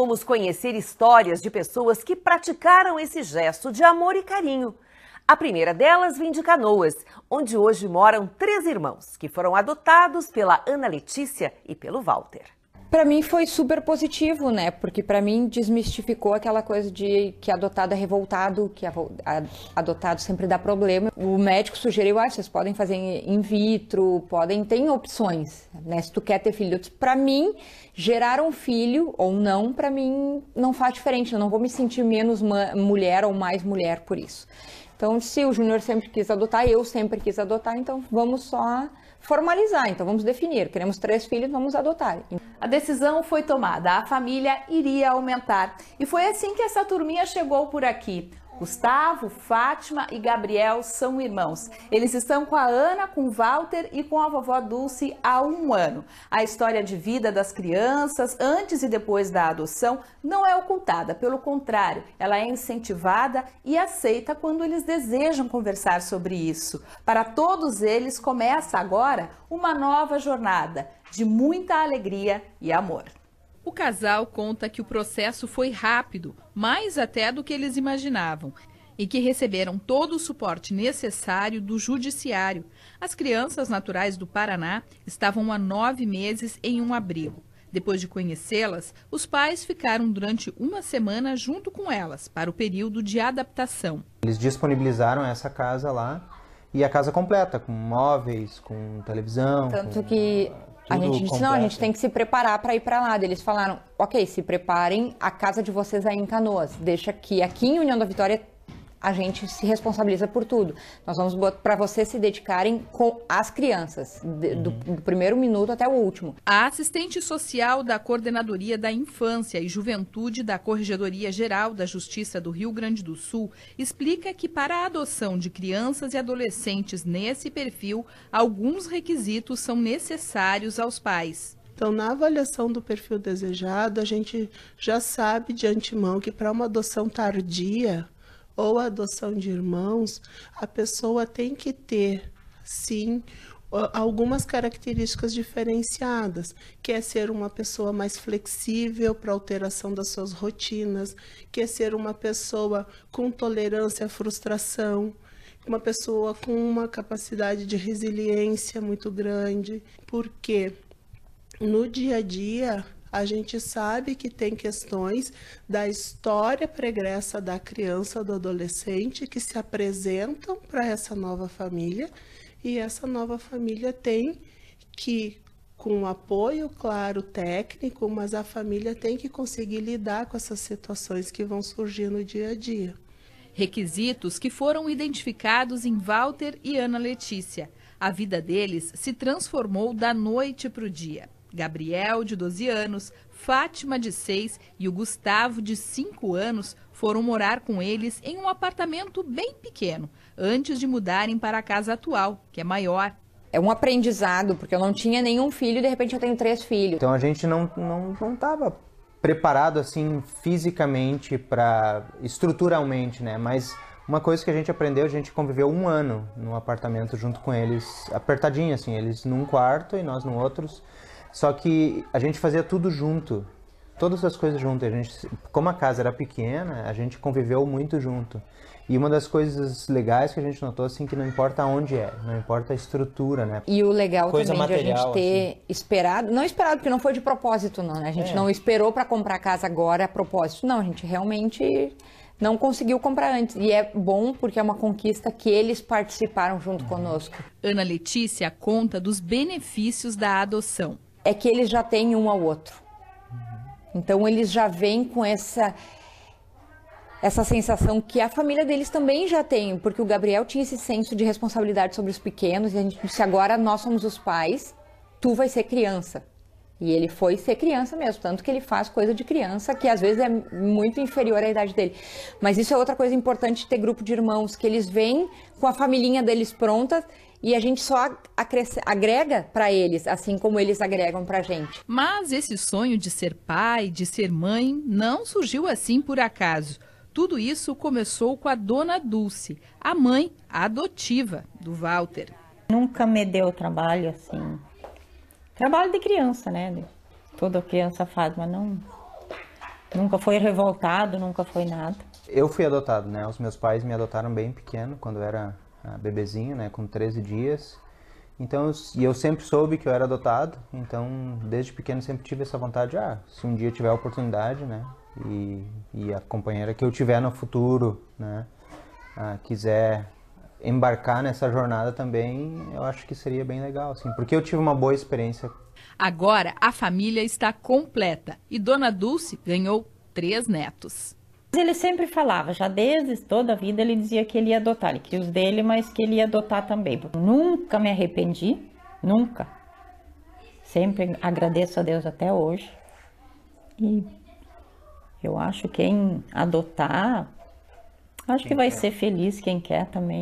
fomos conhecer histórias de pessoas que praticaram esse gesto de amor e carinho. A primeira delas vem de Canoas, onde hoje moram três irmãos que foram adotados pela Ana Letícia e pelo Walter. Para mim foi super positivo, né? Porque para mim desmistificou aquela coisa de que adotado é revoltado, que adotado sempre dá problema. O médico sugeriu, ah, vocês podem fazer in vitro, podem, tem opções, né? Se tu quer ter filho. Para mim, gerar um filho ou não, para mim não faz diferente. Eu não vou me sentir menos mulher ou mais mulher por isso. Então, se o Júnior sempre quis adotar, eu sempre quis adotar, então vamos só formalizar, então vamos definir. Queremos três filhos, vamos adotar. A decisão foi tomada, a família iria aumentar. E foi assim que essa turminha chegou por aqui. Gustavo, Fátima e Gabriel são irmãos. Eles estão com a Ana, com Walter e com a vovó Dulce há um ano. A história de vida das crianças, antes e depois da adoção, não é ocultada, pelo contrário, ela é incentivada e aceita quando eles desejam conversar sobre isso. Para todos eles, começa agora uma nova jornada de muita alegria e amor. O casal conta que o processo foi rápido, mais até do que eles imaginavam, e que receberam todo o suporte necessário do judiciário. As crianças naturais do Paraná estavam há nove meses em um abrigo. Depois de conhecê-las, os pais ficaram durante uma semana junto com elas para o período de adaptação. Eles disponibilizaram essa casa lá e a casa completa, com móveis, com televisão. Tanto com... que a gente disse, completo. não, a gente tem que se preparar para ir para lá. Eles falaram, ok, se preparem, a casa de vocês é em Canoas. Deixa que aqui em União da Vitória a gente se responsabiliza por tudo. Nós vamos para vocês se dedicarem com as crianças, de, do, uhum. do, primeiro minuto até o último. A assistente social da Coordenadoria da Infância e Juventude da Corregedoria Geral da Justiça do Rio Grande do Sul explica que para a adoção de crianças e adolescentes nesse perfil, alguns requisitos são necessários aos pais. Então, na avaliação do perfil desejado, a gente já sabe de antemão que para uma adoção tardia, ou adoção de irmãos, a pessoa tem que ter, sim, algumas características diferenciadas, que é ser uma pessoa mais flexível para alteração das suas rotinas, que é ser uma pessoa com tolerância à frustração, uma pessoa com uma capacidade de resiliência muito grande, porque no dia a dia a gente sabe que tem questões da história pregressa da criança, do adolescente, que se apresentam para essa nova família e essa nova família tem que com um apoio, claro, técnico, mas a família tem que conseguir lidar com essas situações que vão surgir no dia a dia. Requisitos que foram identificados em Walter e Ana Letícia. A vida deles se transformou da noite para o dia. Gabriel, de 12 anos, Fátima, de 6 e o Gustavo, de 5 anos, foram morar com eles em um apartamento bem pequeno, antes de mudarem para a casa atual, que é maior. É um aprendizado, porque eu não tinha nenhum filho e de repente eu tenho três filhos. Então a gente não estava não, não preparado assim fisicamente para estruturalmente, né? Mas uma coisa que a gente aprendeu, a gente conviveu um ano num apartamento junto com eles, apertadinho assim, eles num quarto e nós no outros. Só que a gente fazia tudo junto, todas as coisas junto. A gente, como a casa era pequena, a gente conviveu muito junto. E uma das coisas legais que a gente notou assim que não importa onde é, não importa a estrutura, né? E o legal Coisa também material, de a gente assim. ter assim. esperado, não esperado porque não foi de propósito, não, né? A gente é. não esperou para comprar casa agora a propósito, não. A gente realmente não conseguiu comprar antes. E é bom porque é uma conquista que eles participaram junto uhum. conosco. Ana Letícia conta dos benefícios da adoção é que eles já têm um ao outro. Então eles já vêm com essa essa sensação que a família deles também já tem, porque o Gabriel tinha esse senso de responsabilidade sobre os pequenos e a gente disse agora nós somos os pais, tu vai ser criança. E ele foi ser criança mesmo, tanto que ele faz coisa de criança que às vezes é muito inferior à idade dele. Mas isso é outra coisa importante de ter grupo de irmãos, que eles vêm com a familhinha deles pronta e a gente só agrega para eles, assim como eles agregam para gente. Mas esse sonho de ser pai, de ser mãe, não surgiu assim por acaso. Tudo isso começou com a dona Dulce, a mãe adotiva do Walter. Nunca me deu trabalho assim. Trabalho de criança, né? Toda criança faz, mas não. Nunca foi revoltado, nunca foi nada. Eu fui adotado, né? Os meus pais me adotaram bem pequeno, quando eu era bebezinho, né, com 13 dias. Então, e eu sempre soube que eu era adotado, então desde pequeno sempre tive essa vontade, ah, se um dia tiver a oportunidade, né, e, e a companheira que eu tiver no futuro, né, ah, quiser embarcar nessa jornada também, eu acho que seria bem legal, assim, porque eu tive uma boa experiência. Agora a família está completa e Dona Dulce ganhou três netos. Mas ele sempre falava, já desde toda a vida ele dizia que ele ia adotar, ele queria os dele, mas que ele ia adotar também. Nunca me arrependi, nunca. Sempre agradeço a Deus até hoje. E eu acho que quem adotar, acho quem que vai quer. ser feliz quem quer também.